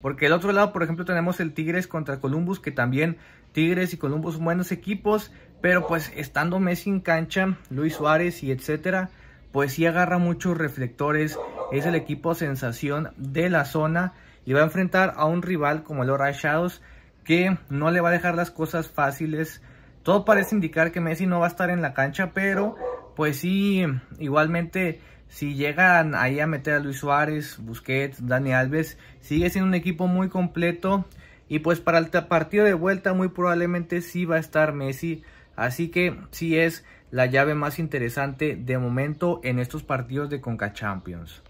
Porque el otro lado, por ejemplo, tenemos el Tigres contra Columbus, que también Tigres y Columbus son buenos equipos, pero pues estando Messi en cancha, Luis Suárez y etcétera, pues sí agarra muchos reflectores, es el equipo sensación de la zona y va a enfrentar a un rival como el Ora Shadows que no le va a dejar las cosas fáciles. Todo parece indicar que Messi no va a estar en la cancha, pero pues sí, igualmente si llegan ahí a meter a Luis Suárez, Busquets, Dani Alves, sigue siendo un equipo muy completo. Y pues para el partido de vuelta muy probablemente sí va a estar Messi. Así que sí es la llave más interesante de momento en estos partidos de Conca Champions.